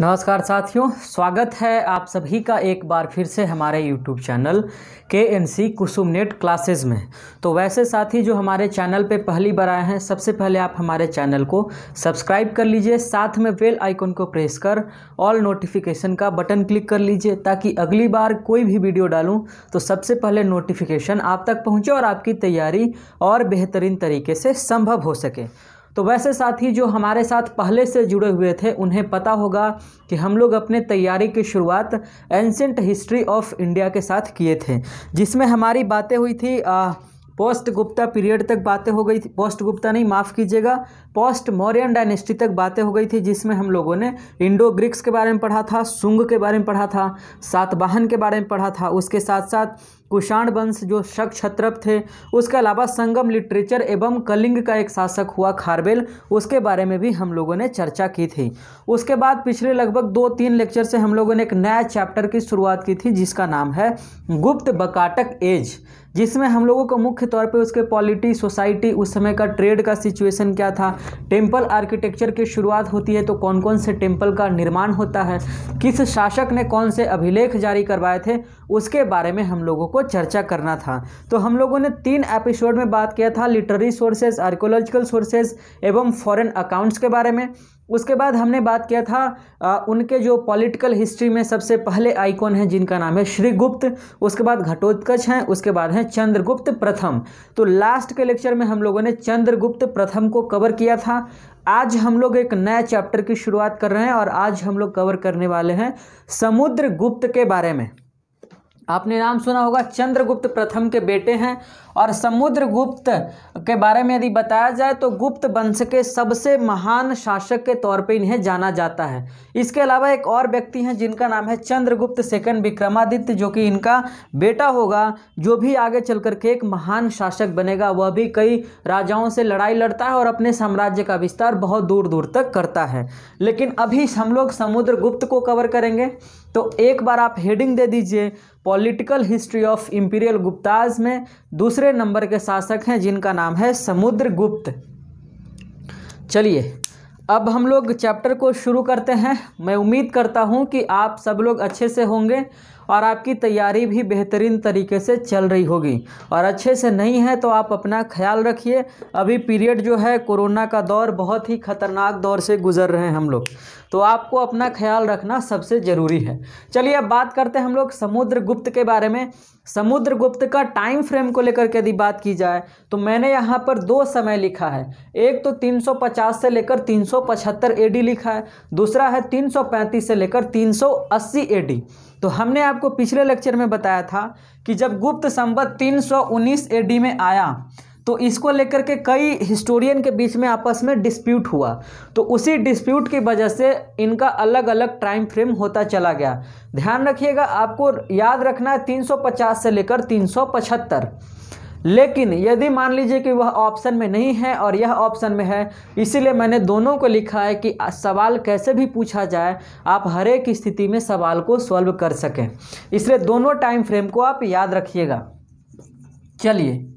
नमस्कार साथियों स्वागत है आप सभी का एक बार फिर से हमारे YouTube चैनल के N C Kusum net classes में तो वैसे साथी जो हमारे चैनल पे पहली बार आए हैं सबसे पहले आप हमारे चैनल को सब्सक्राइब कर लीजिए साथ में बेल आइकन को प्रेस कर ऑल नोटिफिकेशन का बटन क्लिक कर लीजिए ताकि अगली बार कोई भी वीडियो डालूँ तो सबसे पहले नोटिफिकेशन आप तक पहुँचे और आपकी तैयारी और बेहतरीन तरीके से संभव हो सके तो वैसे साथी जो हमारे साथ पहले से जुड़े हुए थे उन्हें पता होगा कि हम लोग अपने तैयारी की शुरुआत एंशेंट हिस्ट्री ऑफ इंडिया के साथ किए थे जिसमें हमारी बातें हुई थी आ, पोस्ट गुप्ता पीरियड तक बातें हो गई थी पोस्ट गुप्ता नहीं माफ़ कीजिएगा पोस्ट मौर्यन डायनेस्टी तक बातें हो गई थी जिसमें हम लोगों ने इंडो ग्रिक्स के बारे में पढ़ा था सुंग के बारे में पढ़ा था सातवाहन के बारे में पढ़ा था उसके साथ साथ कुषाण वंश जो शक क्षत्रप थे उसके अलावा संगम लिटरेचर एवं कलिंग का एक शासक हुआ खारबेल उसके बारे में भी हम लोगों ने चर्चा की थी उसके बाद पिछले लगभग दो तीन लेक्चर से हम लोगों ने एक नया चैप्टर की शुरुआत की थी जिसका नाम है गुप्त बकाटक एज जिसमें हम लोगों को मुख्य तौर पे उसके पॉलिटी सोसाइटी उस समय का ट्रेड का सिचुएशन क्या था टेम्पल आर्किटेक्चर की शुरुआत होती है तो कौन कौन से टेम्पल का निर्माण होता है किस शासक ने कौन से अभिलेख जारी करवाए थे उसके बारे में हम लोगों को को चर्चा करना था तो हम लोगों ने तीन एपिसोड में बात किया था लिटरेरी सोर्सेज आर्कोलॉजिकल सोर्सेज एवं फॉरेन अकाउंट्स के बारे में उसके बाद हमने बात किया था आ, उनके जो पॉलिटिकल हिस्ट्री में सबसे पहले आइकॉन हैं जिनका नाम है श्रीगुप्त उसके बाद घटोत्कच हैं उसके बाद हैं चंद्रगुप्त प्रथम तो लास्ट के लेक्चर में हम लोगों ने चंद्रगुप्त प्रथम को कवर किया था आज हम लोग एक नया चैप्टर की शुरुआत कर रहे हैं और आज हम लोग कवर करने वाले हैं समुद्र गुप्त के बारे में आपने नाम सुना होगा चंद्रगुप्त प्रथम के बेटे हैं और समुद्रगुप्त के बारे में यदि बताया जाए तो गुप्त वंश के सबसे महान शासक के तौर पे इन्हें जाना जाता है इसके अलावा एक और व्यक्ति हैं जिनका नाम है चंद्रगुप्त सेकंड विक्रमादित्य जो कि इनका बेटा होगा जो भी आगे चल करके एक महान शासक बनेगा वह भी कई राजाओं से लड़ाई लड़ता है और अपने साम्राज्य का विस्तार बहुत दूर दूर तक करता है लेकिन अभी हम लोग समुद्रगुप्त को कवर करेंगे तो एक बार आप हेडिंग दे दीजिए political history of imperial Guptas में दूसरे दूसरे नंबर के शासक हैं जिनका नाम है समुद्रगुप्त चलिए अब हम लोग चैप्टर को शुरू करते हैं मैं उम्मीद करता हूँ कि आप सब लोग अच्छे से होंगे और आपकी तैयारी भी बेहतरीन तरीके से चल रही होगी और अच्छे से नहीं है तो आप अपना ख्याल रखिए अभी पीरियड जो है कोरोना का दौर बहुत ही ख़तरनाक दौर से गुजर रहे हैं हम लोग तो आपको अपना ख्याल रखना सबसे ज़रूरी है चलिए अब बात करते हैं हम लोग समुद्रगुप्त के बारे में समुद्रगुप्त का टाइम फ्रेम को लेकर के यदि बात की जाए तो मैंने यहाँ पर दो समय लिखा है एक तो 350 से लेकर 375 एडी लिखा है दूसरा है 335 से लेकर 380 एडी तो हमने आपको पिछले लेक्चर में बताया था कि जब गुप्त संबत 319 एडी में आया तो इसको लेकर के कई हिस्टोरियन के बीच में आपस में डिस्प्यूट हुआ तो उसी डिस्प्यूट की वजह से इनका अलग अलग टाइम फ्रेम होता चला गया ध्यान रखिएगा आपको याद रखना है 350 से लेकर 375 लेकिन यदि मान लीजिए कि वह ऑप्शन में नहीं है और यह ऑप्शन में है इसीलिए मैंने दोनों को लिखा है कि सवाल कैसे भी पूछा जाए आप हर एक स्थिति में सवाल को सॉल्व कर सकें इसलिए दोनों टाइम फ्रेम को आप याद रखिएगा चलिए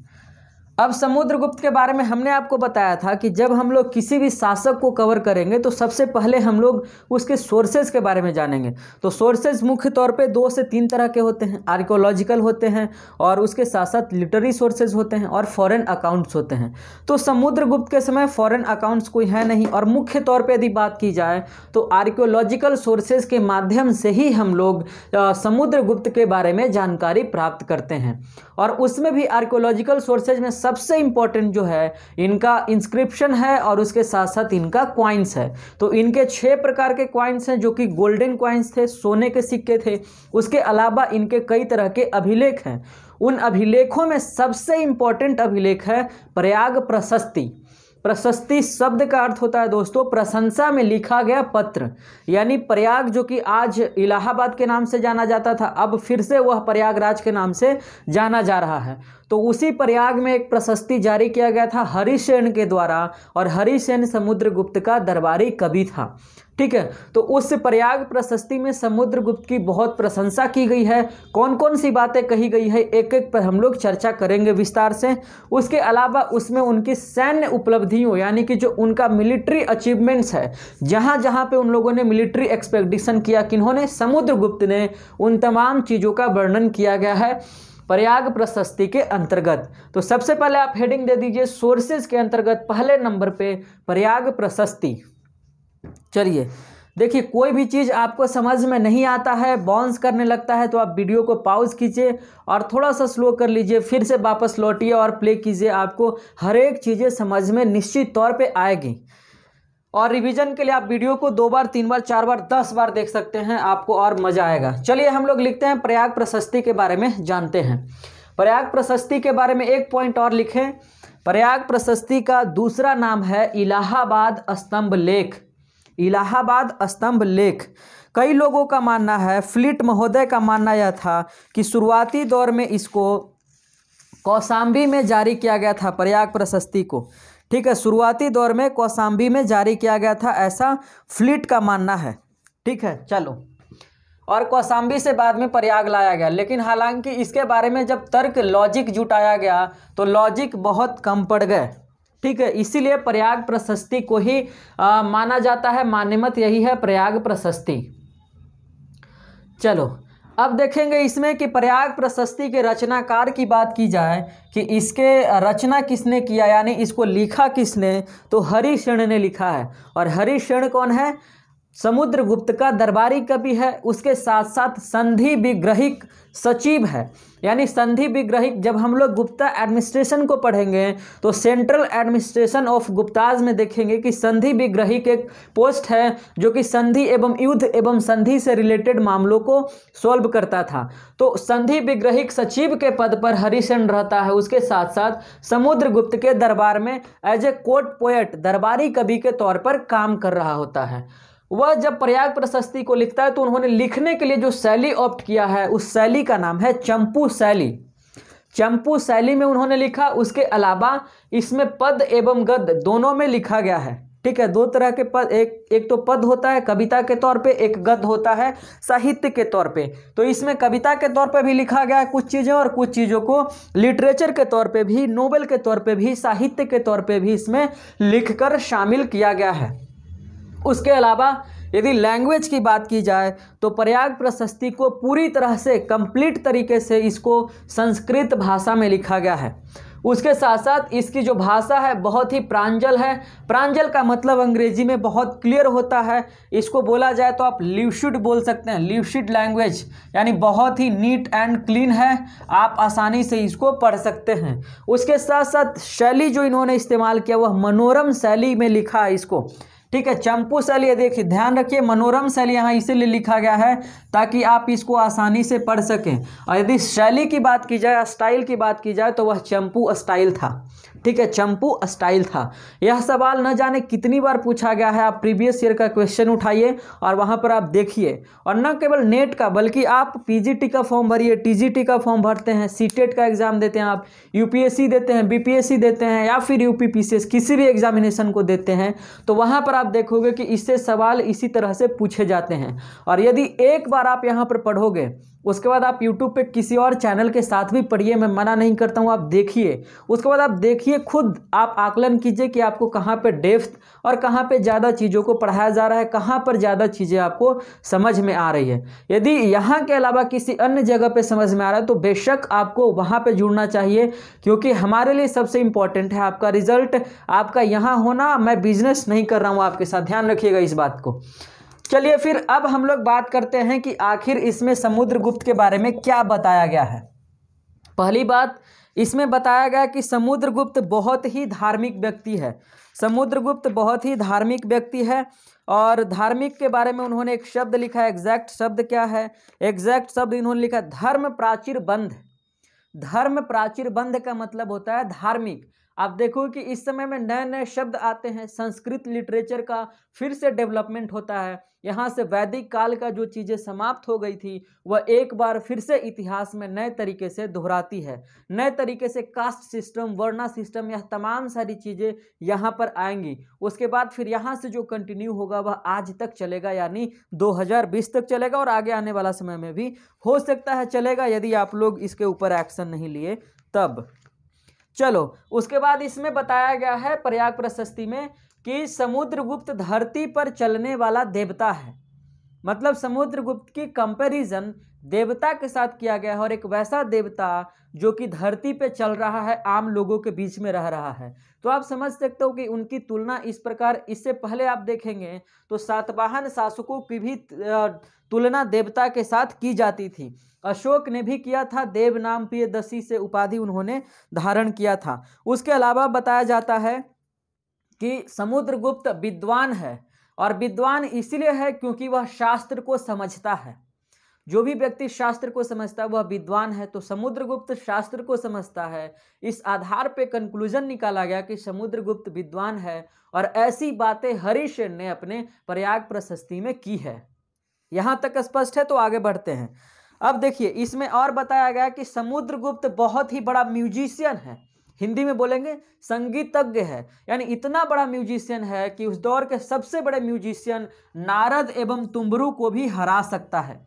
अब समुद्रगुप्त के बारे में हमने आपको बताया था कि जब हम लोग किसी भी शासक को कवर करेंगे तो सबसे पहले हम लोग उसके सोर्सेज के बारे में जानेंगे तो सोर्सेज मुख्य तौर पे दो से तीन तरह के होते हैं आर्कोलॉजिकल होते हैं और उसके साथ साथ लिटरी सोर्सेज होते हैं और फॉरेन अकाउंट्स होते हैं तो समुद्रगुप्त के समय फॉरेन अकाउंट्स कोई है नहीं और मुख्य तौर पर यदि बात की जाए तो आर्कोलॉजिकल सोर्सेज के माध्यम से ही हम लोग समुद्रगुप्त के बारे में जानकारी प्राप्त करते हैं और उसमें भी आर्कोलॉजिकल सोर्सेज में सब सबसे इंपॉर्टेंट जो है इनका इंस्क्रिप्शन है और उसके साथ साथ इनका क्वाइंस है तो इनके छह प्रकार के क्वाइंस हैं जो कि गोल्डन क्वाइंस थे सोने के सिक्के थे उसके अलावा इनके कई तरह के अभिलेख हैं उन अभिलेखों में सबसे इंपॉर्टेंट अभिलेख है प्रयाग प्रशस्ति प्रशस्ति शब्द का अर्थ होता है दोस्तों प्रशंसा में लिखा गया पत्र यानी प्रयाग जो कि आज इलाहाबाद के नाम से जाना जाता था अब फिर से वह प्रयागराज के नाम से जाना जा रहा है तो उसी प्रयाग में एक प्रशस्ति जारी किया गया था हरिसेन के द्वारा और हरिसेन समुद्रगुप्त का दरबारी कवि था ठीक है तो उस प्रयाग प्रशस्ति में समुद्रगुप्त की बहुत प्रशंसा की गई है कौन कौन सी बातें कही गई है एक एक पर हम लोग चर्चा करेंगे विस्तार से उसके अलावा उसमें उनकी सैन्य उपलब्धियों यानी कि जो उनका मिलिट्री अचीवमेंट्स है जहाँ जहाँ पे उन लोगों ने मिलिट्री एक्सपेक्टेशन किया किन्होंने समुद्रगुप्त ने उन तमाम चीज़ों का वर्णन किया गया है प्रयाग प्रशस्ति के अंतर्गत तो सबसे पहले आप हेडिंग दे दीजिए सोर्सेज के अंतर्गत पहले नंबर पे प्रयाग प्रशस्ति चलिए देखिए कोई भी चीज़ आपको समझ में नहीं आता है बाउंस करने लगता है तो आप वीडियो को पॉज कीजिए और थोड़ा सा स्लो कर लीजिए फिर से वापस लौटिए और प्ले कीजिए आपको हर एक चीज़ें समझ में निश्चित तौर पे आएगी और रिवीजन के लिए आप वीडियो को दो बार तीन बार चार बार दस बार देख सकते हैं आपको और मज़ा आएगा चलिए हम लोग लिखते हैं प्रयाग प्रशस्ति के बारे में जानते हैं प्रयाग प्रशस्ति के बारे में एक पॉइंट और लिखें प्रयाग प्रशस्ति का दूसरा नाम है इलाहाबाद स्तंभ लेख इलाहाबाद स्तंभ लेख कई लोगों का मानना है फ्लिट महोदय का मानना यह था कि शुरुआती दौर में इसको कौसाम्बी में जारी किया गया था प्रयाग प्रशस्ति को ठीक है शुरुआती दौर में कौसाम्बी में जारी किया गया था ऐसा फ्लीट का मानना है ठीक है चलो और कौसाम्बी से बाद में प्रयाग लाया गया लेकिन हालांकि इसके बारे में जब तर्क लॉजिक जुटाया गया तो लॉजिक बहुत कम पड़ गए ठीक है इसीलिए प्रयाग प्रशस्ति को ही आ, माना जाता है मान्यमत यही है प्रयाग प्रशस्ति चलो अब देखेंगे इसमें कि प्रयाग प्रशस्ति के रचनाकार की बात की जाए कि इसके रचना किसने किया यानी इसको लिखा किसने तो हरिशण ने लिखा है और हरिशण कौन है समुद्रगुप्त का दरबारी कवि है उसके साथ साथ संधि विग्रहिक सचिव है यानी संधि विग्रहिक जब हम लोग गुप्ता एडमिनिस्ट्रेशन को पढ़ेंगे तो सेंट्रल एडमिनिस्ट्रेशन ऑफ गुप्ताज में देखेंगे कि संधि विग्रहिक एक पोस्ट है जो कि संधि एवं युद्ध एवं संधि से रिलेटेड मामलों को सॉल्व करता था तो संधि विग्रहिक सचिव के पद पर हरिशन रहता है उसके साथ साथ समुद्र के दरबार में एज ए कोर्ट पोएट दरबारी कवि के तौर पर काम कर रहा होता है वह जब प्रयाग प्रशस्ति को लिखता है तो उन्होंने लिखने के लिए जो शैली ऑप्ट किया है उस शैली का नाम है चंपू शैली चंपू शैली में उन्होंने लिखा उसके अलावा इसमें पद एवं गद दोनों में लिखा गया है ठीक है दो तरह के पद एक एक तो पद होता है कविता के तौर पे एक गद होता है साहित्य के तौर पे तो इसमें कविता के तौर पे भी लिखा गया है कुछ चीज़ें और कुछ चीज़ों को लिटरेचर के तौर पे भी नोबेल के तौर पे भी साहित्य के तौर पे भी इसमें लिखकर शामिल किया गया है उसके अलावा यदि लैंग्वेज की बात की जाए तो प्रयाग प्रशस्ति को पूरी तरह से कंप्लीट तरीके से इसको संस्कृत भाषा में लिखा गया है उसके साथ साथ इसकी जो भाषा है बहुत ही प्रांजल है प्रांजल का मतलब अंग्रेजी में बहुत क्लियर होता है इसको बोला जाए तो आप लिवशिड बोल सकते हैं लिवशिड लैंग्वेज यानी बहुत ही नीट एंड क्लीन है आप आसानी से इसको पढ़ सकते हैं उसके साथ साथ शैली जो इन्होंने इस्तेमाल किया वह मनोरम शैली में लिखा है इसको ठीक है चंपू शैली देखिए ध्यान रखिए मनोरम शैली यहाँ इसीलिए लिखा गया है ताकि आप इसको आसानी से पढ़ सकें और यदि शैली की बात की जाए स्टाइल की बात की जाए तो वह चंपू स्टाइल था ठीक है चंपू स्टाइल था यह सवाल न जाने कितनी बार पूछा गया है आप प्रीवियस ईयर का क्वेश्चन उठाइए और वहाँ पर आप देखिए और न केवल नेट का बल्कि आप पीजीटी का फॉर्म भरिए टीजीटी का फॉर्म भरते हैं सीटेट e का एग्ज़ाम देते हैं आप यूपीएससी देते हैं बीपीएससी देते हैं या फिर यू किसी भी एग्जामिनेशन को देते हैं तो वहाँ पर आप देखोगे कि इससे सवाल इसी तरह से पूछे जाते हैं और यदि एक बार आप यहाँ पर पढ़ोगे उसके बाद आप यूट्यूब पे किसी और चैनल के साथ भी पढ़िए मैं मना नहीं करता हूँ आप देखिए उसके बाद आप देखिए खुद आप आकलन कीजिए कि आपको कहाँ पर डेफ्थ और कहाँ पर ज़्यादा चीज़ों को पढ़ाया जा रहा है कहाँ पर ज़्यादा चीज़ें आपको समझ में आ रही है यदि यहाँ के अलावा किसी अन्य जगह पर समझ में आ रहा है तो बेशक आपको वहाँ पर जुड़ना चाहिए क्योंकि हमारे लिए सबसे इम्पॉर्टेंट है आपका रिजल्ट आपका यहाँ होना मैं बिजनेस नहीं कर रहा हूँ आपके साथ ध्यान रखिएगा इस बात को चलिए फिर अब हम लोग बात करते हैं कि आखिर इसमें समुद्रगुप्त के बारे में क्या बताया गया है पहली बात इसमें बताया गया कि समुद्रगुप्त बहुत ही धार्मिक व्यक्ति है समुद्रगुप्त बहुत ही धार्मिक व्यक्ति है और धार्मिक के बारे में उन्होंने एक शब्द लिखा है एग्जैक्ट शब्द क्या है एग्जैक्ट शब्द इन्होंने लिखा धर्म प्राचीर बंध धर्म प्राचीर बंध का मतलब होता है धार्मिक आप देखो कि इस समय में नए नए शब्द आते हैं संस्कृत लिटरेचर का फिर से डेवलपमेंट होता है यहाँ से वैदिक काल का जो चीज़ें समाप्त हो गई थी वह एक बार फिर से इतिहास में नए तरीके से दोहराती है नए तरीके से कास्ट सिस्टम वर्णा सिस्टम यह तमाम सारी चीज़ें यहाँ पर आएंगी उसके बाद फिर यहाँ से जो कंटिन्यू होगा वह आज तक चलेगा यानी 2020 तक चलेगा और आगे आने वाला समय में भी हो सकता है चलेगा यदि आप लोग इसके ऊपर एक्शन नहीं लिए तब चलो उसके बाद इसमें बताया गया है प्रयाग प्रशस्ति में कि समुद्रगुप्त धरती पर चलने वाला देवता है मतलब समुद्रगुप्त की कंपैरिजन देवता के साथ किया गया है और एक वैसा देवता जो कि धरती पे चल रहा है आम लोगों के बीच में रह रहा है तो आप समझ सकते हो कि उनकी तुलना इस प्रकार इससे पहले आप देखेंगे तो सातवाहन शासकों की भी तुलना देवता के साथ की जाती थी अशोक ने भी किया था देव नाम प्रिय दशी से उपाधि उन्होंने धारण किया था उसके अलावा बताया जाता है कि समुद्रगुप्त विद्वान है और विद्वान इसलिए है क्योंकि वह शास्त्र को समझता है जो भी व्यक्ति शास्त्र को समझता है वह विद्वान है तो समुद्रगुप्त शास्त्र को समझता है इस आधार पर कंक्लूजन निकाला गया कि समुद्रगुप्त विद्वान है और ऐसी बातें हरीश ने अपने प्रयाग प्रशस्ति में की है यहाँ तक स्पष्ट है तो आगे बढ़ते हैं अब देखिए इसमें और बताया गया कि समुद्रगुप्त बहुत ही बड़ा म्यूजिशियन है हिंदी में बोलेंगे संगीतज्ञ है यानी इतना बड़ा म्यूजिशियन है कि उस दौर के सबसे बड़े म्यूजिशियन नारद एवं तुम्बरू को भी हरा सकता है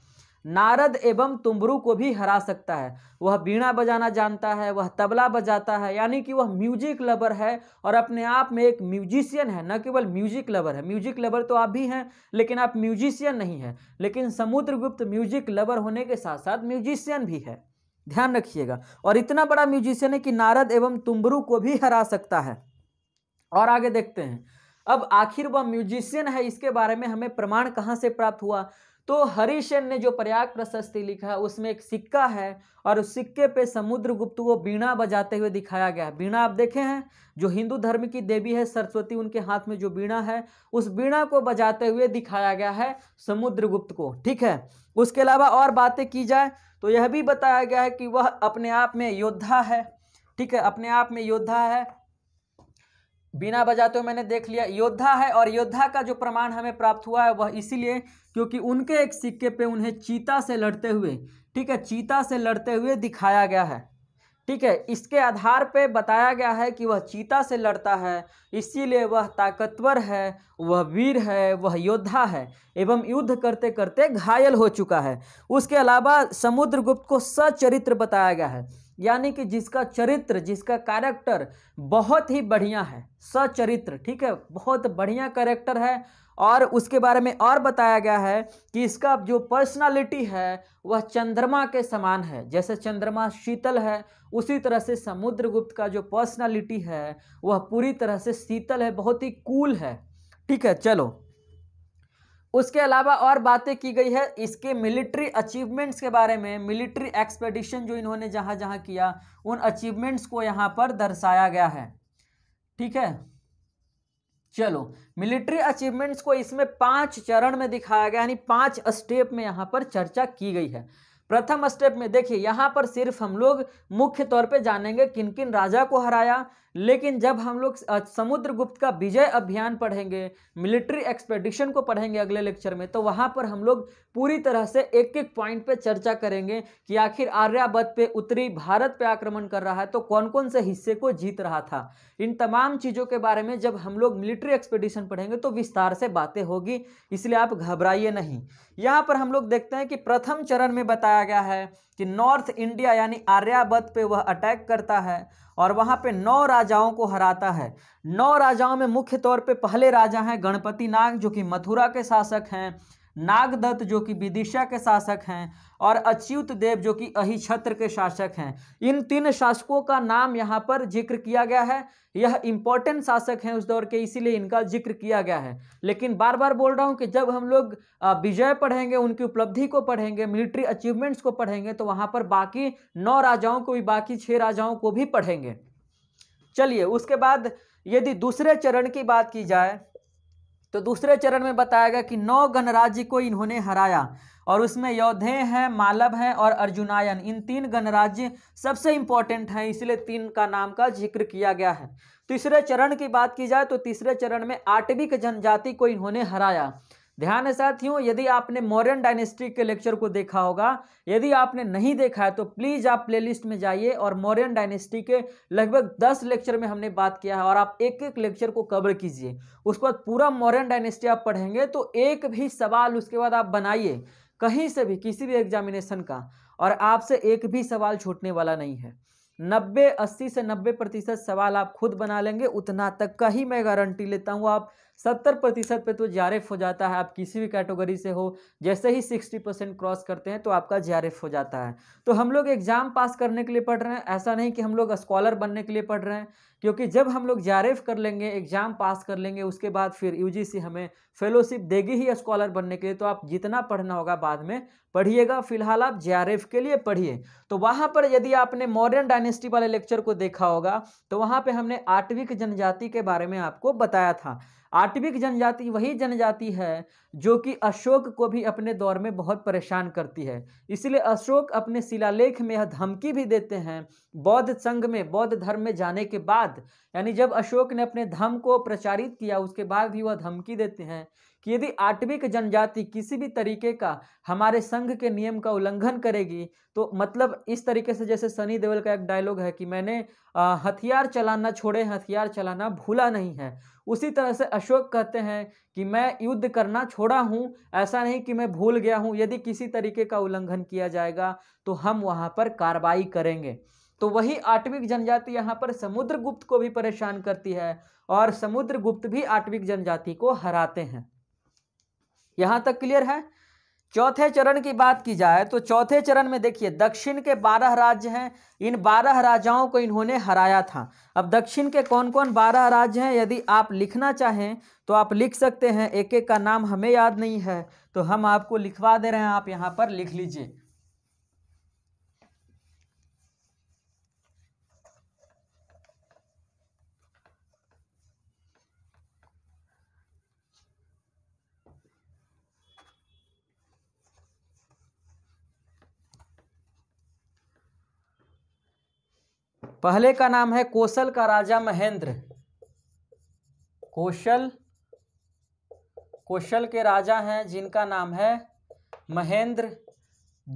नारद एवं तुम्बरू को भी हरा सकता है वह बीणा बजाना जानता है वह तबला बजाता है यानी कि वह म्यूजिक लवर है और अपने आप में एक म्यूजिशियन है न केवल म्यूजिक लवर है म्यूजिक लवर तो आप भी हैं लेकिन आप म्यूजिशियन नहीं हैं लेकिन समुद्रगुप्त म्यूजिक लवर होने के साथ साथ म्यूजिशियन भी है ध्यान रखिएगा और इतना बड़ा म्यूजिशियन है कि नारद एवं तुम्बरू को भी हरा सकता है और आगे देखते हैं अब आखिर वह म्यूजिशियन है इसके बारे में हमें प्रमाण कहाँ से प्राप्त हुआ तो हरिशन ने जो प्रयाग प्रशस्ति लिखा उसमें एक सिक्का है और उस सिक्के पे समुद्रगुप्त को बीणा बजाते हुए दिखाया गया है बीणा आप देखे हैं जो हिंदू धर्म की देवी है सरस्वती उनके हाथ में जो बीणा है उस बीणा को बजाते हुए दिखाया गया है समुद्रगुप्त को ठीक है उसके अलावा और बातें की जाए तो यह भी बताया गया है कि वह अपने आप में योद्धा है ठीक है अपने आप में योद्धा है बिना बजाते हुए तो मैंने देख लिया योद्धा है और योद्धा का जो प्रमाण हमें प्राप्त हुआ है वह इसीलिए क्योंकि उनके एक सिक्के पे उन्हें चीता से लड़ते हुए ठीक है चीता से लड़ते हुए दिखाया गया है ठीक है इसके आधार पे बताया गया है कि वह चीता से लड़ता है इसीलिए वह ताकतवर है वह वीर है वह योद्धा है एवं युद्ध करते करते घायल हो चुका है उसके अलावा समुद्रगुप्त को सचरित्र बताया गया है यानी कि जिसका चरित्र जिसका कैरेक्टर बहुत ही बढ़िया है सचरित्र ठीक है बहुत बढ़िया कैरेक्टर है और उसके बारे में और बताया गया है कि इसका जो पर्सनालिटी है वह चंद्रमा के समान है जैसे चंद्रमा शीतल है उसी तरह से समुद्रगुप्त का जो पर्सनालिटी है वह पूरी तरह से शीतल है बहुत ही कूल है ठीक है चलो उसके अलावा और बातें की गई है इसके मिलिट्री अचीवमेंट्स के बारे में मिलिट्री एक्सपेडिशन जो इन्होंने जहाँ जहाँ किया उन अचीवमेंट्स को यहाँ पर दर्शाया गया है ठीक है चलो मिलिट्री अचीवमेंट्स को इसमें पांच चरण में दिखाया गया यानी पांच स्टेप में यहाँ पर चर्चा की गई है प्रथम स्टेप में देखिए यहाँ पर सिर्फ हम लोग मुख्य तौर पे जानेंगे किन किन राजा को हराया लेकिन जब हम लोग समुद्रगुप्त का विजय अभियान पढ़ेंगे मिलिट्री एक्सपेडिशन को पढ़ेंगे अगले लेक्चर में तो वहाँ पर हम लोग पूरी तरह से एक एक पॉइंट पे चर्चा करेंगे कि आखिर आर्यावत पे उत्तरी भारत पे आक्रमण कर रहा है तो कौन कौन से हिस्से को जीत रहा था इन तमाम चीज़ों के बारे में जब हम लोग मिलिट्री एक्सपेडिशन पढ़ेंगे तो विस्तार से बातें होगी इसलिए आप घबराइए नहीं यहाँ पर हम लोग देखते हैं कि प्रथम चरण में बताया गया है कि नॉर्थ इंडिया यानी आर्यावत पे वह अटैक करता है और वहाँ पे नौ राजाओं को हराता है नौ राजाओं में मुख्य तौर पे पहले राजा हैं गणपति नाग जो कि मथुरा के शासक हैं नागदत्त जो कि विदिशा के शासक हैं और अच्युत देव जो कि अहि के शासक हैं इन तीन शासकों का नाम यहाँ पर जिक्र किया गया है यह इम्पोर्टेंट शासक हैं उस दौर के इसीलिए इनका जिक्र किया गया है लेकिन बार बार बोल रहा हूँ कि जब हम लोग विजय पढ़ेंगे उनकी उपलब्धि को पढ़ेंगे मिलिट्री अचीवमेंट्स को पढ़ेंगे तो वहाँ पर बाकी नौ राजाओं को भी बाकी छः राजाओं को भी पढ़ेंगे चलिए उसके बाद यदि दूसरे चरण की बात की जाए तो दूसरे चरण में बताया गया कि नौ गणराज्य को इन्होंने हराया और उसमें योद्धे हैं मालव हैं और अर्जुनायन इन तीन गणराज्य सबसे इंपॉर्टेंट हैं इसलिए तीन का नाम का जिक्र किया गया है तीसरे चरण की बात की जाए तो तीसरे चरण में आटविक जनजाति को इन्होंने हराया ध्यान है साथियों यदि आपने मॉडर्न डायनेस्टी के लेक्चर को देखा होगा यदि आपने नहीं देखा है तो प्लीज़ आप प्लेलिस्ट में जाइए और मॉडर्न डायनेस्टी के लगभग दस लेक्चर में हमने बात किया है और आप एक एक लेक्चर को कवर कीजिए उसके बाद पूरा मॉडर्न डायनेस्टी आप पढ़ेंगे तो एक भी सवाल उसके बाद आप बनाइए कहीं से भी किसी भी एग्जामिनेशन का और आपसे एक भी सवाल छूटने वाला नहीं है नब्बे अस्सी से नब्बे प्रतिशत सवाल आप खुद बना लेंगे उतना तक का ही मैं गारंटी लेता हूँ आप सत्तर प्रतिशत पे तो जारेफ हो जाता है आप किसी भी कैटेगरी से हो जैसे ही सिक्सटी परसेंट क्रॉस करते हैं तो आपका जारेफ हो जाता है तो हम लोग एग्जाम पास करने के लिए पढ़ रहे हैं ऐसा नहीं कि हम लोग स्कॉलर बनने के लिए पढ़ रहे हैं क्योंकि जब हम लोग जारेफ कर लेंगे एग्ज़ाम पास कर लेंगे उसके बाद फिर यूजीसी हमें फेलोशिप देगी ही स्कॉलर बनने के लिए तो आप जितना पढ़ना होगा बाद में पढ़िएगा फिलहाल आप जेआरएफ के लिए पढ़िए तो वहाँ पर यदि आपने मॉडर्न डायनेस्टी वाले लेक्चर को देखा होगा तो वहाँ पर हमने आठवीं जनजाति के बारे में आपको बताया था आटविक जनजाति वही जनजाति है जो कि अशोक को भी अपने दौर में बहुत परेशान करती है इसलिए अशोक अपने शिलालेख में यह धमकी भी देते हैं बौद्ध संघ में बौद्ध धर्म में जाने के बाद यानी जब अशोक ने अपने धर्म को प्रचारित किया उसके बाद भी वह धमकी देते हैं कि यदि आटविक जनजाति किसी भी तरीके का हमारे संघ के नियम का उल्लंघन करेगी तो मतलब इस तरीके से जैसे सनी देवल का एक डायलॉग है कि मैंने हथियार चलाना छोड़े हथियार चलाना भूला नहीं है उसी तरह से अशोक कहते हैं कि मैं युद्ध करना छोड़ा हूँ ऐसा नहीं कि मैं भूल गया हूँ यदि किसी तरीके का उल्लंघन किया जाएगा तो हम वहाँ पर कार्रवाई करेंगे तो वही आटविक जनजाति यहाँ पर समुद्रगुप्त को भी परेशान करती है और समुद्रगुप्त भी आटविक जनजाति को हराते हैं यहाँ तक क्लियर है चौथे चरण की बात की जाए तो चौथे चरण में देखिए दक्षिण के बारह राज्य हैं इन बारह राजाओं को इन्होंने हराया था अब दक्षिण के कौन कौन बारह राज्य हैं यदि आप लिखना चाहें तो आप लिख सकते हैं एक एक का नाम हमें याद नहीं है तो हम आपको लिखवा दे रहे हैं आप यहाँ पर लिख लीजिए पहले का नाम है कौशल का राजा महेंद्र कौशल कौशल के राजा हैं जिनका नाम है महेंद्र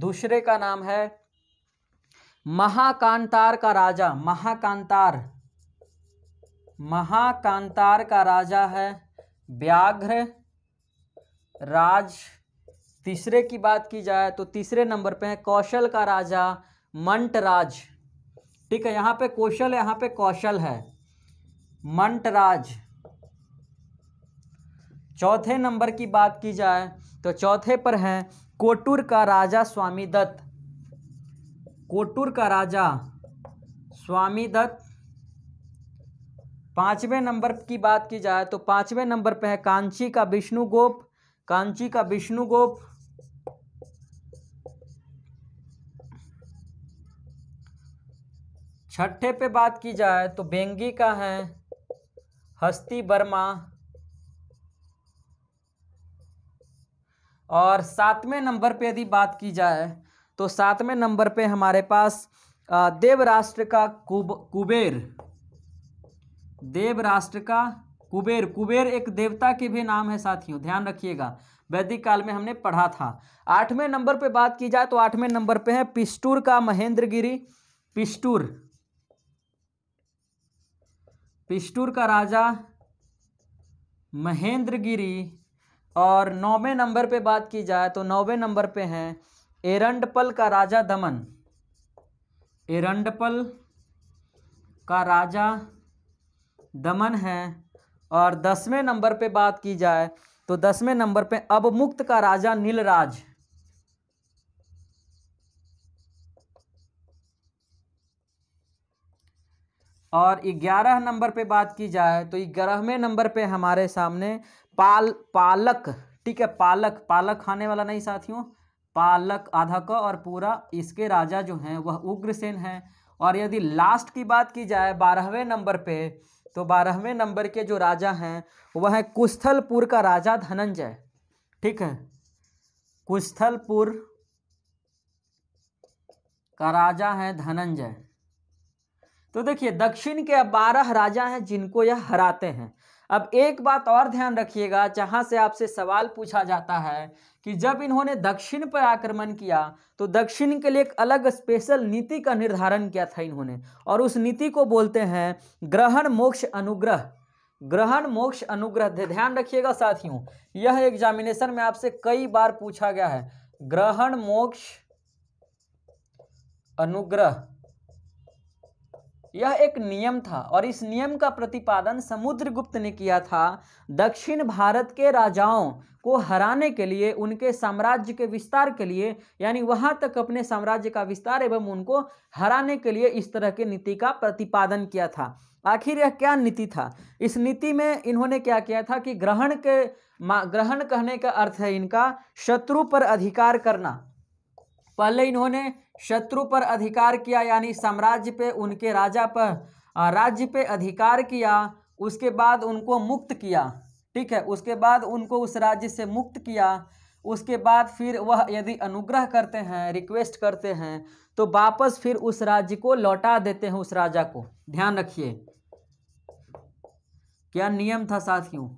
दूसरे का नाम है महाकांतार का राजा महाकांतार महाकांतार का राजा है व्याघ्र राज तीसरे की बात की जाए तो तीसरे नंबर पे है कौशल का राजा मंटराज ठीक है यहाँ पे कौशल है यहाँ पे कौशल है मंटराज चौथे नंबर की बात की जाए तो चौथे पर है कोटुर का राजा स्वामी दत्त कोटुर का राजा स्वामी दत्त पाँचवें नंबर की बात की जाए तो पाँचवें नंबर पे है कांची का विष्णुगोप कांची का विष्णुगोप छठे पे बात की जाए तो बेंगी का है हस्ती वर्मा और सातवें नंबर पे यदि बात की जाए तो सातवें नंबर पे हमारे पास देवराष्ट्र का कुब कुबेर देवराष्ट्र का कुबेर कुबेर एक देवता के भी नाम है साथियों ध्यान रखिएगा वैदिक काल में हमने पढ़ा था आठवें नंबर पे बात की जाए तो आठवें नंबर पे है पिस्टूर का महेंद्रगिरी पिस्टूर पिस्टूर का राजा महेंद्रगिरी और नौवें नंबर पे बात की जाए तो नौवें नंबर पे हैं एरंडपल का राजा दमन एरंडपल का राजा दमन है और दसवें नंबर पे बात की जाए तो दसवें नंबर पे मुक्त का राजा नीलराज और ग्यारह नंबर पे बात की जाए तो ग्यारहवें नंबर पे हमारे सामने पाल पालक ठीक है पालक पालक खाने वाला नहीं साथियों पालक आधा क और पूरा इसके राजा जो हैं वह उग्रसेन हैं और यदि लास्ट की बात की जाए बारहवें नंबर पे तो बारहवें नंबर के जो राजा हैं वह है कुस्थलपुर का राजा धनंजय ठीक है कुस्थलपुर का राजा है धनंजय तो देखिए दक्षिण के अब बारह राजा हैं जिनको यह हराते हैं अब एक बात और ध्यान रखिएगा जहाँ से आपसे सवाल पूछा जाता है कि जब इन्होंने दक्षिण पर आक्रमण किया तो दक्षिण के लिए एक अलग स्पेशल नीति का निर्धारण किया था इन्होंने और उस नीति को बोलते हैं ग्रहण मोक्ष अनुग्रह ग्रहण मोक्ष अनुग्रह ध्यान रखिएगा साथियों यह एग्जामिनेशन में आपसे कई बार पूछा गया है ग्रहण मोक्ष अनुग्रह यह एक नियम था और इस नियम का प्रतिपादन समुद्रगुप्त ने किया था दक्षिण भारत के राजाओं को हराने के लिए उनके साम्राज्य के विस्तार के लिए यानी वहाँ तक अपने साम्राज्य का विस्तार एवं उनको हराने के लिए इस तरह के नीति का प्रतिपादन किया था आखिर यह क्या नीति था इस नीति में इन्होंने क्या किया था कि ग्रहण के ग्रहण कहने का अर्थ है इनका शत्रु पर अधिकार करना पहले इन्होंने शत्रु पर अधिकार किया यानी साम्राज्य पे उनके राजा पर राज्य पे अधिकार किया उसके बाद उनको मुक्त किया ठीक है उसके बाद उनको उस राज्य से मुक्त किया उसके बाद फिर वह यदि अनुग्रह करते हैं रिक्वेस्ट करते हैं तो वापस फिर उस राज्य को लौटा देते हैं उस राजा को ध्यान रखिए क्या नियम था साथियों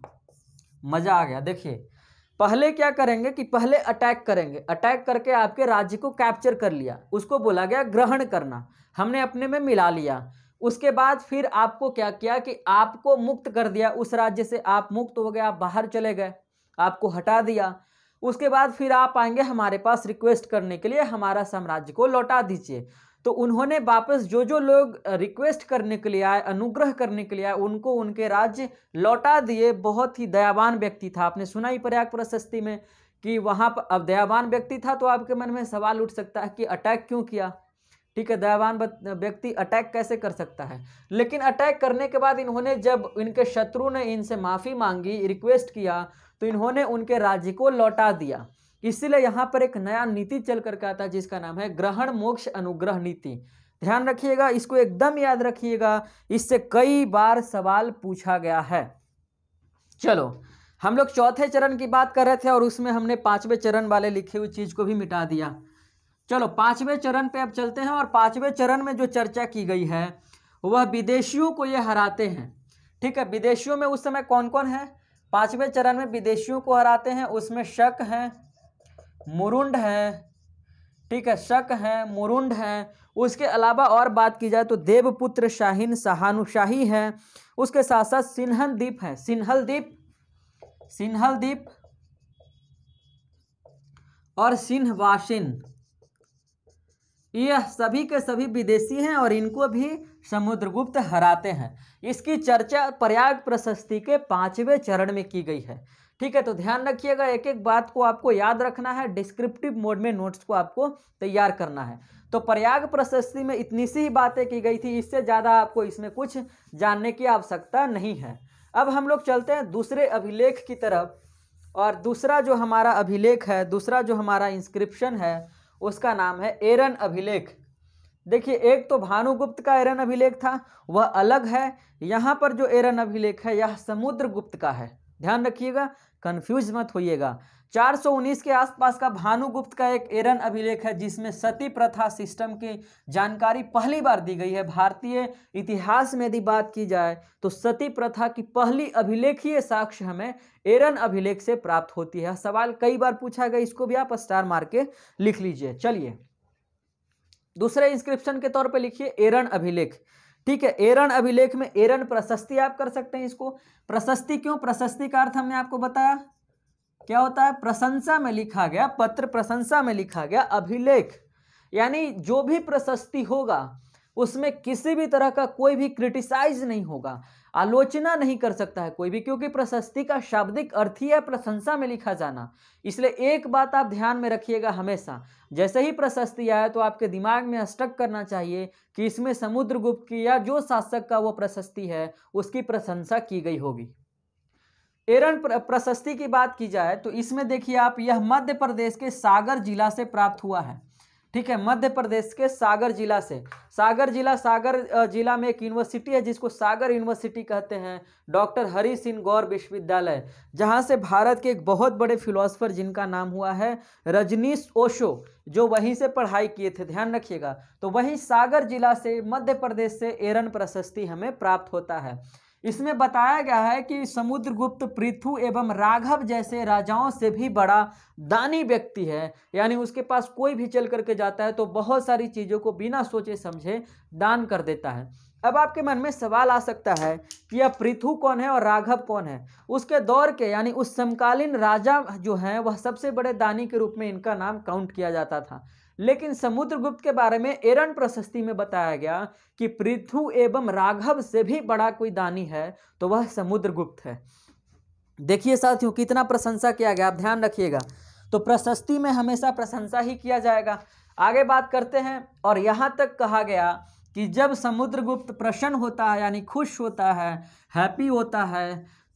मज़ा आ गया देखिए पहले क्या करेंगे कि पहले अटैक करेंगे अटैक करके आपके राज्य को कैप्चर कर लिया उसको बोला गया ग्रहण करना हमने अपने में मिला लिया उसके बाद फिर आपको क्या किया कि आपको मुक्त कर दिया उस राज्य से आप मुक्त हो गए आप बाहर चले गए आपको हटा दिया उसके बाद फिर आप आएंगे हमारे पास रिक्वेस्ट करने के लिए हमारा साम्राज्य को लौटा दीजिए तो उन्होंने वापस जो जो लोग रिक्वेस्ट करने के लिए आए अनुग्रह करने के लिए आए उनको उनके राज्य लौटा दिए बहुत ही दयावान व्यक्ति था आपने सुना ही प्रयाग प्रशस्ति में कि वहाँ पर अब दयावान व्यक्ति था तो आपके मन में सवाल उठ सकता है कि अटैक क्यों किया ठीक है दयावान व्यक्ति अटैक कैसे कर सकता है लेकिन अटैक करने के बाद इन्होंने जब इनके शत्रु ने इनसे माफ़ी मांगी रिक्वेस्ट किया तो इन्होंने उनके राज्य को लौटा दिया इसलिए यहाँ पर एक नया नीति चल करके आता है जिसका नाम है ग्रहण मोक्ष अनुग्रह नीति ध्यान रखिएगा इसको एकदम याद रखिएगा इससे कई बार सवाल पूछा गया है चलो हम लोग चौथे चरण की बात कर रहे थे और उसमें हमने पांचवें चरण वाले लिखी हुई चीज़ को भी मिटा दिया चलो पांचवें चरण पे अब चलते हैं और पांचवें चरण में जो चर्चा की गई है वह विदेशियों को ये हराते हैं ठीक है विदेशियों में उस समय कौन कौन है पांचवें चरण में विदेशियों को हराते हैं उसमें शक हैं मुरुंड हैं ठीक है शक हैं मुरुंड हैं उसके अलावा और बात की जाए तो देवपुत्र शाहीन सहानुशाही हैं उसके साथ साथ सिन्हल द्वीप है सिन्हल द्वीप सिन्हल द्वीप और सिन्हवाशिन यह सभी के सभी विदेशी हैं और इनको भी समुद्रगुप्त हराते हैं इसकी चर्चा प्रयाग प्रशस्ति के पांचवें चरण में की गई है ठीक है तो ध्यान रखिएगा एक एक बात को आपको याद रखना है डिस्क्रिप्टिव मोड में नोट्स को आपको तैयार करना है तो प्रयाग प्रशस्ति में इतनी सी ही बातें की गई थी इससे ज़्यादा आपको इसमें कुछ जानने की आवश्यकता नहीं है अब हम लोग चलते हैं दूसरे अभिलेख की तरफ और दूसरा जो हमारा अभिलेख है दूसरा जो हमारा इंस्क्रिप्शन है उसका नाम है एरन अभिलेख देखिए एक तो भानुगुप्त का एरन अभिलेख था वह अलग है यहाँ पर जो एरन अभिलेख है यह समुद्र गुप्त का है ध्यान रखिएगा कन्फ्यूज मत होइएगा 419 के आसपास का भानुगुप्त का एक एरन अभिलेख है जिसमें सती प्रथा सिस्टम की जानकारी पहली बार दी गई है भारतीय इतिहास में यदि बात की जाए तो सती प्रथा की पहली अभिलेखीय साक्ष्य हमें एरन अभिलेख से प्राप्त होती है सवाल कई बार पूछा गया इसको भी आप स्टार मार के लिख लीजिए चलिए दूसरे इंस्क्रिप्शन के तौर पर लिखिए एरन अभिलेख ठीक है एरन अभिलेख में एरन प्रशस्ति आप कर सकते हैं इसको प्रशस्ति क्यों प्रशस्ति का अर्थ हमने आपको बताया क्या होता है प्रशंसा में लिखा गया पत्र प्रशंसा में लिखा गया अभिलेख यानी जो भी प्रशस्ति होगा उसमें किसी भी तरह का कोई भी क्रिटिसाइज नहीं होगा आलोचना नहीं कर सकता है कोई भी क्योंकि प्रशस्ति का शाब्दिक अर्थ ही है प्रशंसा में लिखा जाना इसलिए एक बात आप ध्यान में रखिएगा हमेशा जैसे ही प्रशस्ति आए तो आपके दिमाग में अस्टक करना चाहिए कि इसमें समुद्रगुप्त की या जो शासक का वो प्रशस्ति है उसकी प्रशंसा की गई होगी एरन प्रशस्ति की बात की जाए तो इसमें देखिए आप यह मध्य प्रदेश के सागर जिला से प्राप्त हुआ है ठीक है मध्य प्रदेश के सागर जिला से सागर जिला सागर जिला में एक यूनिवर्सिटी है जिसको सागर यूनिवर्सिटी कहते हैं डॉक्टर हरी सिंह गौर विश्वविद्यालय जहाँ से भारत के एक बहुत बड़े फिलोसफर जिनका नाम हुआ है रजनीश ओशो जो वहीं से पढ़ाई किए थे ध्यान रखिएगा तो वहीं सागर जिला से मध्य प्रदेश से एरन प्रशस्ति हमें प्राप्त होता है इसमें बताया गया है कि समुद्रगुप्त पृथु एवं राघव जैसे राजाओं से भी बड़ा दानी व्यक्ति है यानी उसके पास कोई भी चल करके जाता है तो बहुत सारी चीज़ों को बिना सोचे समझे दान कर देता है अब आपके मन में सवाल आ सकता है कि यह पृथु कौन है और राघव कौन है उसके दौर के यानी उस समकालीन राजा जो हैं वह सबसे बड़े दानी के रूप में इनका नाम काउंट किया जाता था लेकिन समुद्रगुप्त के बारे में एरन प्रशस्ति में बताया गया कि पृथु एवं राघव से भी बड़ा कोई दानी है तो वह समुद्रगुप्त है देखिए साथियों कितना प्रशंसा किया गया आप ध्यान रखिएगा तो प्रशस्ति में हमेशा प्रशंसा ही किया जाएगा आगे बात करते हैं और यहाँ तक कहा गया कि जब समुद्रगुप्त प्रसन्न होता है यानी खुश होता है हैप्पी होता है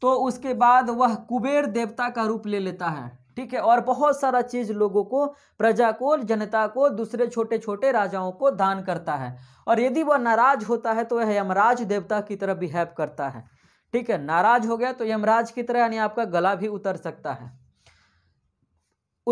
तो उसके बाद वह कुबेर देवता का रूप ले लेता है ठीक है और बहुत सारा चीज लोगों को प्रजा को जनता को दूसरे छोटे छोटे राजाओं को दान करता है और यदि वह नाराज होता है तो वह यमराज देवता की तरह बिहेव करता है ठीक है नाराज हो गया तो यमराज की तरह यानी आपका गला भी उतर सकता है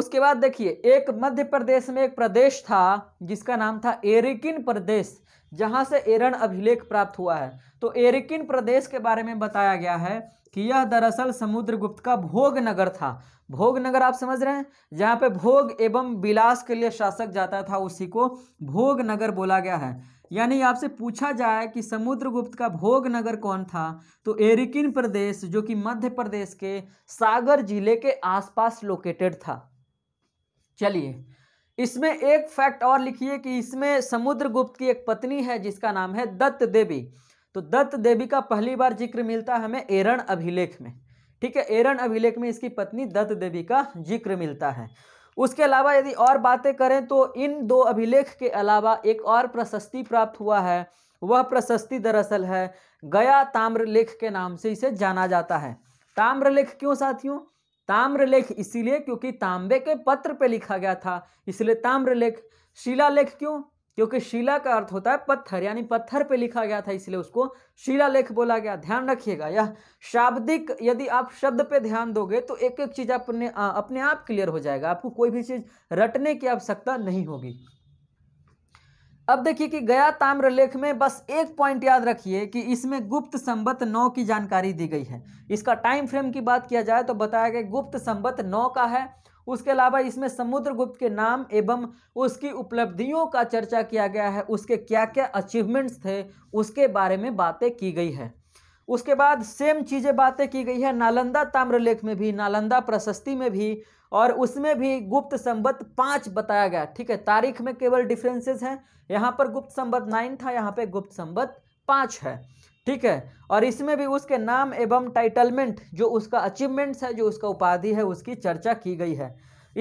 उसके बाद देखिए एक मध्य प्रदेश में एक प्रदेश था जिसका नाम था एरिकिन प्रदेश जहां से एरन अभिलेख प्राप्त हुआ है तो एरिकिन प्रदेश के बारे में बताया गया है कि यह दरअसल समुद्रगुप्त का भोग नगर था भोग नगर आप समझ रहे हैं जहाँ पे भोग एवं विलास के लिए शासक जाता था उसी को भोग नगर बोला गया है यानी आपसे पूछा जाए कि समुद्रगुप्त का भोग नगर कौन था तो एरिकिन प्रदेश जो कि मध्य प्रदेश के सागर जिले के आसपास लोकेटेड था चलिए इसमें एक फैक्ट और लिखिए कि इसमें समुद्रगुप्त की एक पत्नी है जिसका नाम है दत्त देवी तो दत्त देवी का पहली बार जिक्र मिलता है हमें एरण अभिलेख में ठीक है एरण अभिलेख में इसकी पत्नी दत्त देवी का जिक्र मिलता है उसके अलावा यदि और बातें करें तो इन दो अभिलेख के अलावा एक और प्रशस्ति प्राप्त हुआ है वह प्रशस्ति दरअसल है गया ताम्रलेख के नाम से इसे जाना जाता है ताम्रलेख क्यों साथियों ताम्रलेख इसीलिए क्योंकि तांबे के पत्र पे लिखा गया था इसलिए ताम्रलेख शिलालेख क्यों क्योंकि शिला का अर्थ होता है पत्थर यानी पत्थर पे लिखा गया था इसलिए उसको शिला लेख बोला गया ध्यान रखिएगा यह शाब्दिक यदि आप शब्द पे ध्यान दोगे तो एक एक चीज़ अपने अपने आप क्लियर हो जाएगा आपको कोई भी चीज़ रटने की आवश्यकता नहीं होगी अब देखिए कि गया ताम्र लेख में बस एक पॉइंट याद रखिए कि इसमें गुप्त संबत नौ की जानकारी दी गई है इसका टाइम फ्रेम की बात किया जाए तो बताया गया गुप्त संबत नौ का है उसके अलावा इसमें समुद्रगुप्त के नाम एवं उसकी उपलब्धियों का चर्चा किया गया है उसके क्या क्या अचीवमेंट्स थे उसके बारे में बातें की गई है उसके बाद सेम चीज़ें बातें की गई है नालंदा ताम्रलेख में भी नालंदा प्रशस्ति में भी और उसमें भी गुप्त संबत पाँच बताया गया ठीक है तारीख में केवल डिफ्रेंसेज हैं यहाँ पर गुप्त संबत नाइन था यहाँ पर गुप्त संबत पाँच है ठीक है और इसमें भी उसके नाम एवं टाइटलमेंट जो उसका अचीवमेंट्स है जो उसका उपाधि है उसकी चर्चा की गई है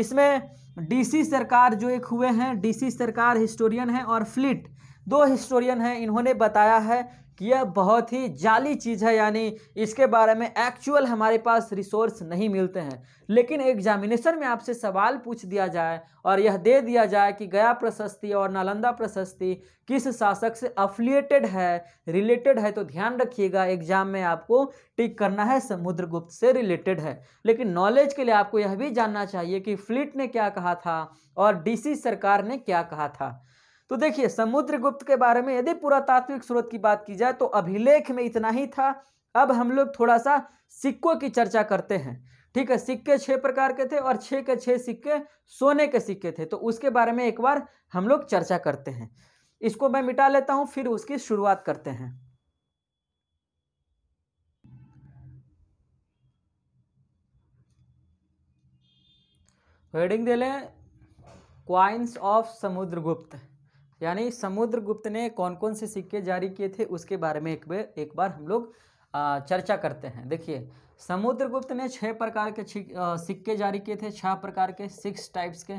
इसमें डीसी सरकार जो एक हुए हैं डीसी सरकार हिस्टोरियन है और फ्लिट दो हिस्टोरियन हैं इन्होंने बताया है यह बहुत ही जाली चीज़ है यानी इसके बारे में एक्चुअल हमारे पास रिसोर्स नहीं मिलते हैं लेकिन एग्जामिनेशन में आपसे सवाल पूछ दिया जाए और यह दे दिया जाए कि गया प्रशस्ति और नालंदा प्रशस्ति किस शासक से अफिलिएटेड है रिलेटेड है तो ध्यान रखिएगा एग्जाम में आपको टिक करना है समुद्रगुप्त से रिलेटेड है लेकिन नॉलेज के लिए आपको यह भी जानना चाहिए कि फ्लिट ने क्या कहा था और डीसी सरकार ने क्या कहा था तो देखिए समुद्रगुप्त के बारे में यदि पुरातात्विक स्रोत की बात की जाए तो अभिलेख में इतना ही था अब हम लोग थोड़ा सा सिक्कों की चर्चा करते हैं ठीक है सिक्के छह प्रकार के थे और छह के छह सिक्के सोने के सिक्के थे तो उसके बारे में एक बार हम लोग चर्चा करते हैं इसको मैं मिटा लेता हूं फिर उसकी शुरुआत करते हैं हेडिंग दे लें क्वाइंस ऑफ समुद्रगुप्त यानी समुद्रगुप्त ने कौन कौन से सिक्के जारी किए थे उसके बारे में एक बार एक बार हम लोग चर्चा करते हैं देखिए समुद्रगुप्त ने छः प्रकार के सिक्के जारी किए थे छः प्रकार के सिक्स टाइप्स के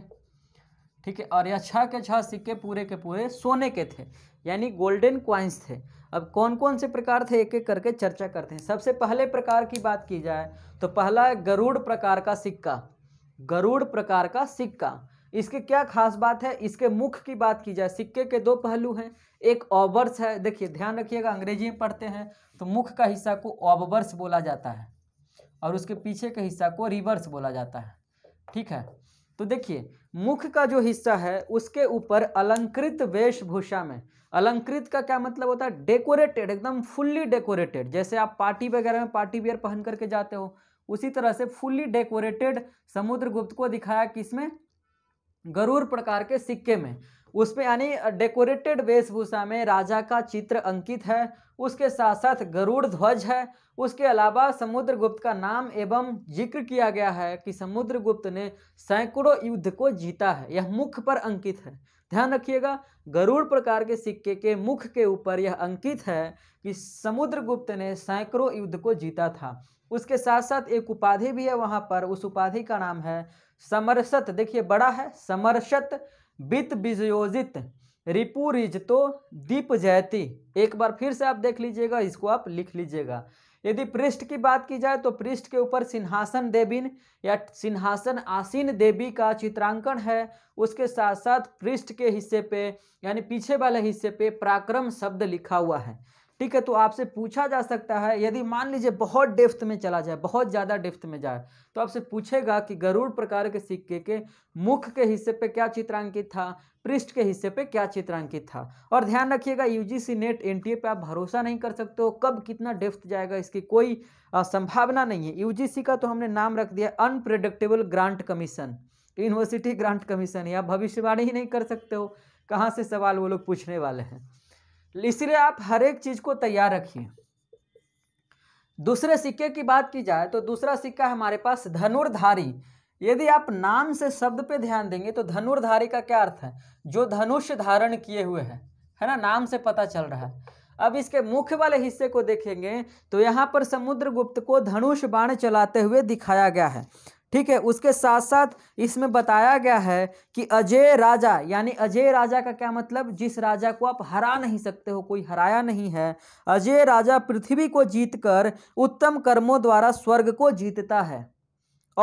ठीक है और यह छह के छह सिक्के पूरे के पूरे सोने के थे यानी गोल्डन क्वाइंस थे अब कौन कौन से प्रकार थे एक एक करके चर्चा करते हैं सबसे पहले प्रकार की बात की जाए तो पहला है गरुड़ प्रकार का सिक्का गरुड़ प्रकार का सिक्का इसके क्या खास बात है इसके मुख की बात की जाए सिक्के के दो पहलू हैं एक ऑबर्स है देखिए ध्यान रखिएगा अंग्रेजी में पढ़ते हैं तो मुख का हिस्सा को ऑबर्स बोला जाता है और उसके पीछे के हिस्सा को रिवर्स बोला जाता है ठीक है तो देखिए मुख का जो हिस्सा है उसके ऊपर अलंकृत वेशभूषा में अलंकृत का क्या मतलब होता है डेकोरेटेड एकदम फुल्ली डेकोरेटेड जैसे आप पार्टी वगैरह में पार्टी वियर पहन करके जाते हो उसी तरह से फुल्ली डेकोरेटेड समुद्रगुप्त को दिखाया किसमें गरुड़ प्रकार के सिक्के में उसमें यानी डेकोरेटेड वेशभूषा में राजा का चित्र अंकित है उसके साथ साथ गरुड़ ध्वज है उसके अलावा समुद्रगुप्त का नाम एवं जिक्र किया गया है कि समुद्रगुप्त ने सैकड़ों युद्ध को जीता है यह मुख पर अंकित है ध्यान रखिएगा गरुड़ प्रकार के सिक्के के मुख के ऊपर यह अंकित है कि समुद्रगुप्त ने सैकड़ों युद्ध को जीता था उसके साथ साथ एक उपाधि भी है वहाँ पर उस उपाधि का नाम है समरसत देखिए बड़ा है समरसत बित विजयोजित रिपु रिजतो दीप जयती एक बार फिर से आप देख लीजिएगा इसको आप लिख लीजिएगा यदि पृष्ठ की बात की जाए तो पृष्ठ के ऊपर सिंहासन देवीन या सिंहासन आसीन देवी का चित्रांकन है उसके साथ साथ पृष्ठ के हिस्से पे यानी पीछे वाले हिस्से पे पराक्रम शब्द लिखा हुआ है ठीक है तो आपसे पूछा जा सकता है यदि मान लीजिए बहुत डेफ्थ में चला जाए बहुत ज़्यादा डेफ्थ में जाए तो आपसे पूछेगा कि गरुड़ प्रकार के सिक्के के मुख के हिस्से पे क्या चित्रांकित था पृष्ठ के हिस्से पे क्या चित्रांकित था और ध्यान रखिएगा यूजीसी नेट एनटीए पे आप भरोसा नहीं कर सकते हो कब कितना डेफ्थ जाएगा इसकी कोई संभावना नहीं है यूजीसी का तो हमने नाम रख दिया unpredictable grant commission university grant commission या भविष्यवाणी ही नहीं कर सकते हो कहाँ से सवाल वो लोग पूछने वाले हैं इसलिए आप हर एक चीज़ को तैयार रखिए दूसरे सिक्के की बात की जाए तो दूसरा सिक्का हमारे पास धनुर्धारी यदि आप नाम से शब्द पे ध्यान देंगे तो धनुर्धारी का क्या अर्थ है जो धनुष धारण किए हुए है है ना नाम से पता चल रहा है अब इसके मुख्य वाले हिस्से को देखेंगे तो यहाँ पर समुद्रगुप्त को धनुष बाण चलाते हुए दिखाया गया है ठीक है उसके साथ साथ इसमें बताया गया है कि अजय राजा यानी अजय राजा का क्या मतलब जिस राजा को आप हरा नहीं सकते हो कोई हराया नहीं है अजय राजा पृथ्वी को जीतकर उत्तम कर्मों द्वारा स्वर्ग को जीतता है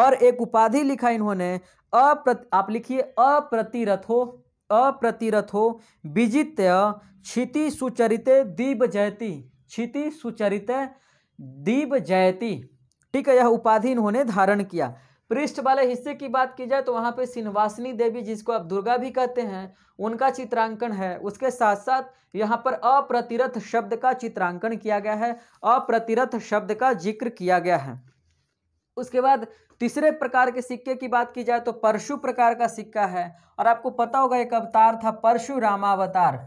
और एक उपाधि लिखा इन्होंने अप्रति आप लिखिए अप्रतिरथो अप्रतिरथो विजित्य क्षिति सुचरित दीप जयती क्षिति सुचरित दीप जयती ठीक है यह उपाधि इन्होंने धारण किया पृष्ठ वाले हिस्से की बात की जाए तो वहाँ पे सिंहवासिनी देवी जिसको आप दुर्गा भी कहते हैं उनका चित्रांकन है उसके साथ साथ यहाँ पर अप्रतिरथ शब्द का चित्रांकन किया गया है अप्रतिरथ शब्द का जिक्र किया गया है उसके बाद तीसरे प्रकार के सिक्के की बात की जाए तो परशु प्रकार का सिक्का है और आपको पता होगा एक अवतार था परशुरामावतार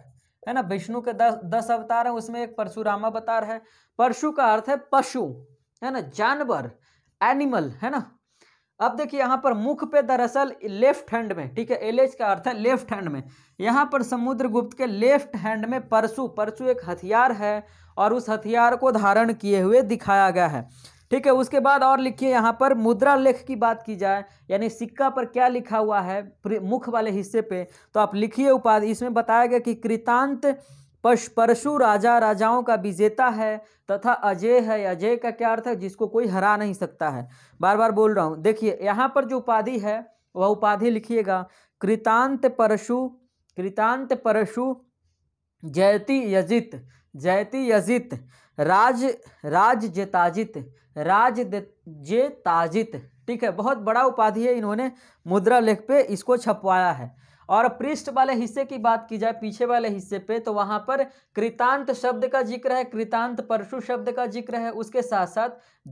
है ना विष्णु के दस दस अवतार हैं उसमें एक परशुरामावतार है परशु का अर्थ है पशु है ना जानवर एनिमल है ना अब देखिए यहाँ पर मुख पे दरअसल लेफ्ट हैंड में ठीक है एल का अर्थ है लेफ्ट हैंड में यहाँ पर समुद्रगुप्त के लेफ्ट हैंड में परसू परसू एक हथियार है और उस हथियार को धारण किए हुए दिखाया गया है ठीक है उसके बाद और लिखिए यहाँ पर मुद्रा लेख की बात की जाए यानी सिक्का पर क्या लिखा हुआ है मुख वाले हिस्से पे तो आप लिखिए उपाधि इसमें बताया गया कि कृतांत पश परशु राजा राजाओं का विजेता है तथा अजय है अजय का क्या अर्थ है जिसको कोई हरा नहीं सकता है बार बार बोल रहा हूँ देखिए यहाँ पर जो उपाधि है वह उपाधि लिखिएगा कृतांत परशु कृतांत परशु जयति यजित जयति यजित राज राज जेताजित राज जेताजित ठीक है बहुत बड़ा उपाधि है इन्होंने मुद्रा लेख पे इसको छपवाया है और पृष्ठ वाले हिस्से की बात की जाए पीछे वाले हिस्से पे तो वहाँ पर कृतांत शब्द का जिक्र है कृतांत परशु शब्द का जिक्र है उसके साथ साथ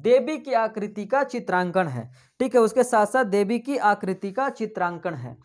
देवी की आकृति का चित्रांकन है ठीक है उसके साथ साथ देवी की आकृति का चित्रांकन है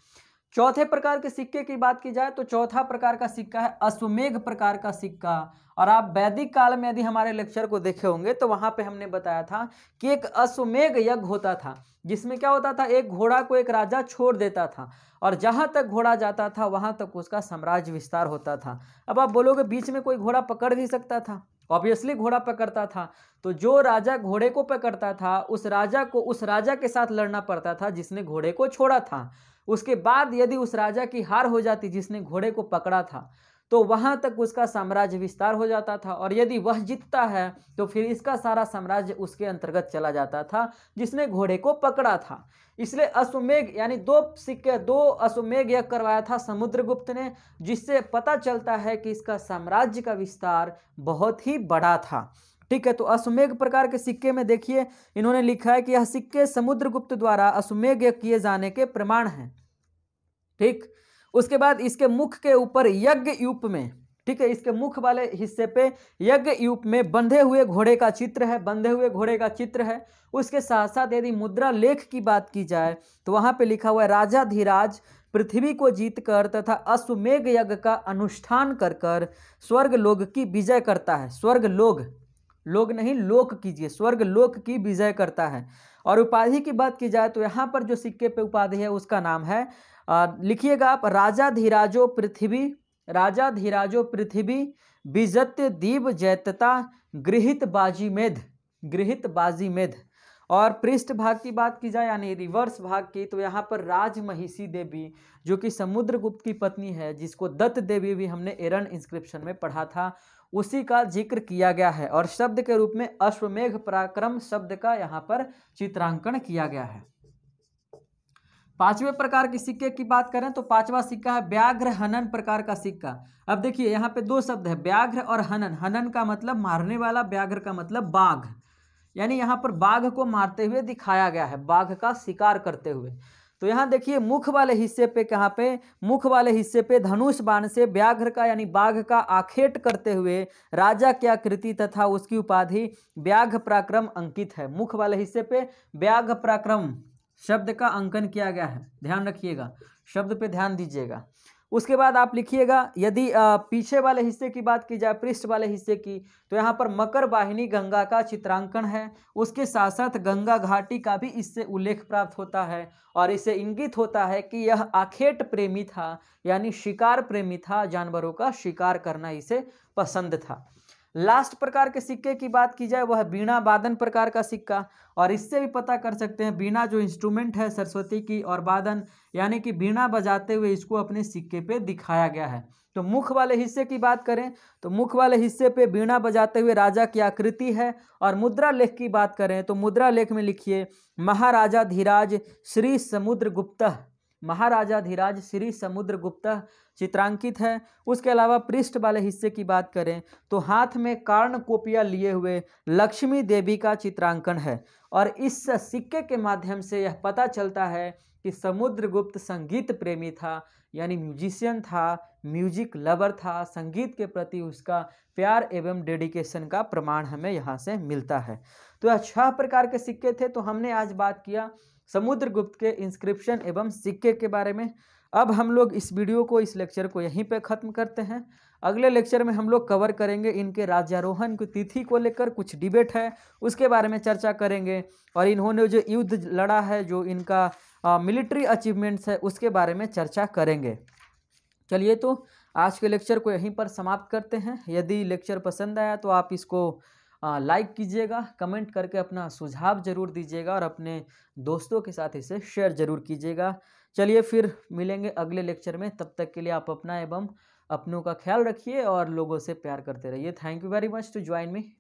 चौथे प्रकार के सिक्के की बात की जाए तो चौथा प्रकार का सिक्का है अश्वमेघ प्रकार का सिक्का और आप वैदिक काल में यदि हमारे लेक्चर को देखे होंगे तो वहां पे हमने बताया था कि एक अश्वमेघ यज्ञ होता था जिसमें क्या होता था एक घोड़ा को एक राजा छोड़ देता था और जहां तक घोड़ा जाता था वहां तक उसका साम्राज्य विस्तार होता था अब आप बोलोगे बीच में कोई घोड़ा पकड़ भी सकता था ऑब्वियसली घोड़ा पकड़ता था तो जो राजा घोड़े को पकड़ता था उस राजा को उस राजा के साथ लड़ना पड़ता था जिसने घोड़े को छोड़ा था उसके बाद यदि उस राजा की हार हो जाती जिसने घोड़े को पकड़ा था तो वहाँ तक उसका साम्राज्य विस्तार हो जाता था और यदि वह जीतता है तो फिर इसका सारा साम्राज्य उसके अंतर्गत चला जाता था जिसने घोड़े को पकड़ा था इसलिए अश्वमेघ यानी दो सिक्के दो अश्वमेघ यज्ञ करवाया था समुद्रगुप्त ने जिससे पता चलता है कि इसका साम्राज्य का विस्तार बहुत ही बड़ा था ठीक है तो अश्वमेघ प्रकार के सिक्के में देखिए इन्होंने लिखा है कि यह सिक्के समुद्रगुप्त द्वारा अश्वमेघ किए जाने के प्रमाण हैं ठीक उसके बाद इसके मुख के ऊपर यज्ञ यूप में ठीक है इसके मुख वाले हिस्से पे यज्ञ यूप में बंधे हुए घोड़े का चित्र है बंधे हुए घोड़े का चित्र है उसके साथ साथ यदि मुद्रा लेख की बात की जाए तो वहां पे लिखा हुआ है राजा धीराज पृथ्वी को जीतकर तथा अश्वमेघ यज्ञ का अनुष्ठान कर कर स्वर्ग लोग की विजय करता है स्वर्ग लोग लोग नहीं लोक कीजिए स्वर्ग लोक की विजय करता है और उपाधि की बात की जाए तो यहाँ पर जो सिक्के पे उपाधि है उसका नाम है लिखिएगा आप राजा धीराजो पृथ्वी राजा धीराजो पृथ्वी विजत्य दीप जैतता गृहित बाजी मेध गृहित बाजी मेध और पृष्ठ भाग की बात की जाए यानी रिवर्स भाग की तो यहाँ पर राज महिषी देवी जो कि समुद्रगुप्त की पत्नी है जिसको दत्त देवी भी हमने एरन इंस्क्रिप्शन में पढ़ा था उसी का जिक्र किया गया है और शब्द के रूप में अश्वमेघ पराक्रम शब्द का यहाँ पर चित्रांकन किया गया है पांचवें प्रकार के सिक्के की बात करें तो पांचवा सिक्का है व्याघ्र हनन प्रकार का सिक्का अब देखिए यहाँ पे दो शब्द है व्याघ्र और हनन हनन का मतलब मारने वाला व्याघ्र का मतलब बाघ यानी यहाँ पर बाघ को मारते हुए दिखाया गया है बाघ का शिकार करते हुए तो यहाँ देखिए मुख वाले हिस्से पे कहाँ पे मुख वाले हिस्से पे धनुष बाण से व्याघ्र का यानी बाघ का आखेट करते हुए राजा की आकृति तथा उसकी उपाधि व्याघ पराक्रम अंकित है मुख वाले हिस्से पे व्याघ पराक्रम शब्द का अंकन किया गया है ध्यान रखिएगा शब्द पे ध्यान दीजिएगा उसके बाद आप लिखिएगा यदि पीछे वाले हिस्से की बात की जाए पृष्ठ वाले हिस्से की तो यहाँ पर मकर वाहिनी गंगा का चित्रांकन है उसके साथ साथ गंगा घाटी का भी इससे उल्लेख प्राप्त होता है और इसे इंगित होता है कि यह आखेट प्रेमी था यानी शिकार प्रेमी था जानवरों का शिकार करना इसे पसंद था लास्ट प्रकार के सिक्के की बात की जाए वह बीणा बादन प्रकार का सिक्का और इससे भी पता कर सकते हैं बीणा जो इंस्ट्रूमेंट है सरस्वती की और बादन यानी कि बीणा बजाते हुए इसको अपने सिक्के पे दिखाया गया है तो मुख वाले हिस्से की बात करें तो मुख वाले हिस्से पे बीणा बजाते हुए राजा की आकृति है और मुद्रा लेख की बात करें तो मुद्रा लेख में लिखिए महाराजा धीराज श्री समुद्र गुप्ता महाराजा धीराज श्री समुद्र गुप्ता चित्रांकित है उसके अलावा पृष्ठ वाले हिस्से की बात करें तो हाथ में कारण कोपिया लिए हुए लक्ष्मी देवी का चित्रांकन है और इस सिक्के के माध्यम से यह पता चलता है कि समुद्रगुप्त संगीत प्रेमी था यानी म्यूजिशियन था म्यूजिक लवर था संगीत के प्रति उसका प्यार एवं डेडिकेशन का प्रमाण हमें यहाँ से मिलता है तो यह छह प्रकार के सिक्के थे तो हमने आज बात किया समुद्रगुप्त के इंस्क्रिप्शन एवं सिक्के के बारे में अब हम लोग इस वीडियो को इस लेक्चर को यहीं पे ख़त्म करते हैं अगले लेक्चर में हम लोग कवर करेंगे इनके राज्यारोहण की तिथि को लेकर कुछ डिबेट है उसके बारे में चर्चा करेंगे और इन्होंने जो युद्ध लड़ा है जो इनका मिलिट्री अचीवमेंट्स है उसके बारे में चर्चा करेंगे चलिए तो आज के लेक्चर को यहीं पर समाप्त करते हैं यदि लेक्चर पसंद आया तो आप इसको लाइक कीजिएगा कमेंट करके अपना सुझाव ज़रूर दीजिएगा और अपने दोस्तों के साथ इसे शेयर ज़रूर कीजिएगा चलिए फिर मिलेंगे अगले लेक्चर में तब तक के लिए आप अपना एवं अपनों का ख्याल रखिए और लोगों से प्यार करते रहिए thank you very much to join me